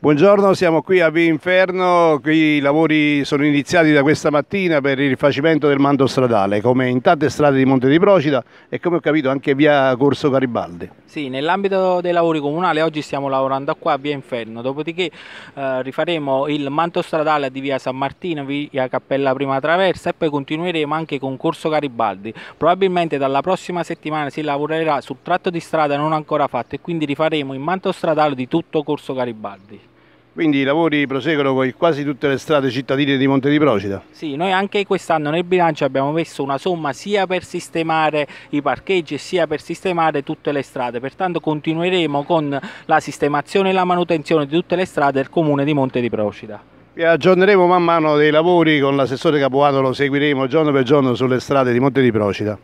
Buongiorno, siamo qui a Via Inferno, qui i lavori sono iniziati da questa mattina per il rifacimento del mando stradale, come in tante strade di Monte di Procida e come ho capito anche via Corso Garibaldi. Sì, nell'ambito dei lavori comunali oggi stiamo lavorando qua a Via Inferno, dopodiché eh, rifaremo il manto stradale di Via San Martino, via Cappella Prima Traversa e poi continueremo anche con Corso Garibaldi. Probabilmente dalla prossima settimana si lavorerà sul tratto di strada non ancora fatto e quindi rifaremo il manto stradale di tutto Corso Garibaldi. Quindi i lavori proseguono con quasi tutte le strade cittadine di Monte di Procida. Sì, noi anche quest'anno nel bilancio abbiamo messo una somma sia per sistemare i parcheggi sia per sistemare tutte le strade, pertanto continueremo con la sistemazione e la manutenzione di tutte le strade del comune di Monte di Procida. Vi aggiorneremo man mano dei lavori con l'assessore Capuano, lo seguiremo giorno per giorno sulle strade di Monte di Procida.